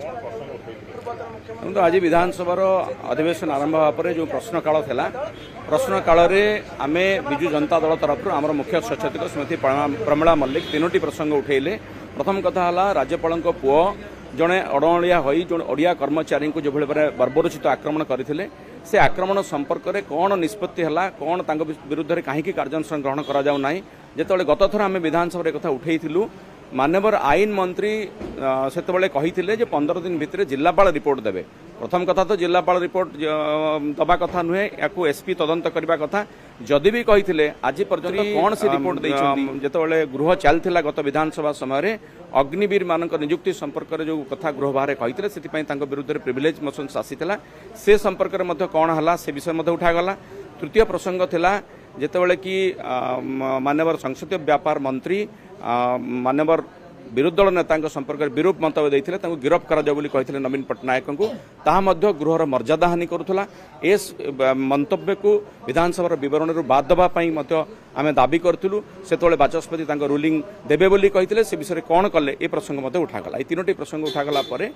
ଦେଖନ୍ତୁ ଆଜି ବିଧାନସଭାର ଅଧିବେଶନ ଆରମ୍ଭ ହେବା ପରେ ଯେଉଁ ପ୍ରଶ୍ନକାଳ ଥିଲା ପ୍ରଶ୍ନକାଳରେ ଆମେ ବିଜୁ ଜନତା ଦଳ ତରଫରୁ ଆମର ମୁଖ୍ୟ ସଚେତକ ଶ୍ରୀମତୀ ପ୍ରମିଳା ମଲ୍ଲିକ ତିନୋଟି ପ୍ରସଙ୍ଗ ଉଠାଇଲେ ପ୍ରଥମ କଥା ହେଲା ରାଜ୍ୟପାଳଙ୍କ ପୁଅ ଜଣେ ଅଣଅଳିଆ ହୋଇ ଜଣେ ଓଡ଼ିଆ କର୍ମଚାରୀଙ୍କୁ ଯେଭଳି ଭାବରେ ବର୍ବରୋଚିତ ଆକ୍ରମଣ କରିଥିଲେ ସେ ଆକ୍ରମଣ ସମ୍ପର୍କରେ କ'ଣ ନିଷ୍ପତ୍ତି ହେଲା କ'ଣ ତାଙ୍କ ବିରୁଦ୍ଧରେ କାହିଁକି କାର୍ଯ୍ୟାନୁଷ୍ଠାନ ଗ୍ରହଣ କରାଯାଉ ନାହିଁ ଯେତେବେଳେ ଗତଥର ଆମେ ବିଧାନସଭାରେ ଏକଥା ଉଠାଇଥିଲୁ ମାନ୍ୟବର ଆଇନ ମନ୍ତ୍ରୀ ସେତେବେଳେ କହିଥିଲେ ଯେ ପନ୍ଦର ଦିନ ଭିତରେ ଜିଲ୍ଲାପାଳ ରିପୋର୍ଟ ଦେବେ ପ୍ରଥମ କଥା ତ ଜିଲ୍ଲାପାଳ ରିପୋର୍ଟ ଦେବା କଥା ନୁହେଁ ଏହାକୁ ଏସ୍ପି ତଦନ୍ତ କରିବା କଥା ଯଦି ବି କହିଥିଲେ ଆଜି ପର୍ଯ୍ୟନ୍ତ କ'ଣ ସେ ରିପୋର୍ଟ ଦେଇଛନ୍ତି ଯେତେବେଳେ ଗୃହ ଚାଲିଥିଲା ଗତ ବିଧାନସଭା ସମୟରେ ଅଗ୍ନିବୀରମାନଙ୍କ ନିଯୁକ୍ତି ସମ୍ପର୍କରେ ଯେଉଁ କଥା ଗୃହ ବାହାରେ କହିଥିଲେ ସେଥିପାଇଁ ତାଙ୍କ ବିରୁଦ୍ଧରେ ପ୍ରିଭିଲେଜ୍ ମୋସନ୍ସ ଆସିଥିଲା ସେ ସମ୍ପର୍କରେ ମଧ୍ୟ କ'ଣ ହେଲା ସେ ବିଷୟ ମଧ୍ୟ ଉଠାଗଲା ତୃତୀୟ ପ୍ରସଙ୍ଗ ଥିଲା ଯେତେବେଳେ କି ମାନ୍ୟବର ସଂସଦୀୟ ବ୍ୟାପାର ମନ୍ତ୍ରୀ ମାନ୍ୟବର ବିରୋଧୀ ଦଳ ନେତାଙ୍କ ସମ୍ପର୍କରେ ବିରୂପ ମନ୍ତବ୍ୟ ଦେଇଥିଲେ ତାଙ୍କୁ ଗିରଫ କରାଯାଉ ବୋଲି କହିଥିଲେ ନବୀନ ପଟ୍ଟନାୟକଙ୍କୁ ତାହା ମଧ୍ୟ ଗୃହର ମର୍ଯ୍ୟାଦାହାନି କରୁଥିଲା ଏ ମନ୍ତବ୍ୟକୁ ବିଧାନସଭାର ବିବରଣୀରୁ ବାଦ ଦେବା ପାଇଁ ମଧ୍ୟ ଆମେ ଦାବି କରିଥିଲୁ ସେତେବେଳେ ବାଚସ୍ପତି ତାଙ୍କ ରୁଲିଂ ଦେବେ ବୋଲି କହିଥିଲେ ସେ ବିଷୟରେ କ'ଣ କଲେ ଏ ପ୍ରସଙ୍ଗ ମଧ୍ୟ ଉଠାଗଲା ଏଇ ତିନୋଟି ପ୍ରସଙ୍ଗ ଉଠାଗଲା ପରେ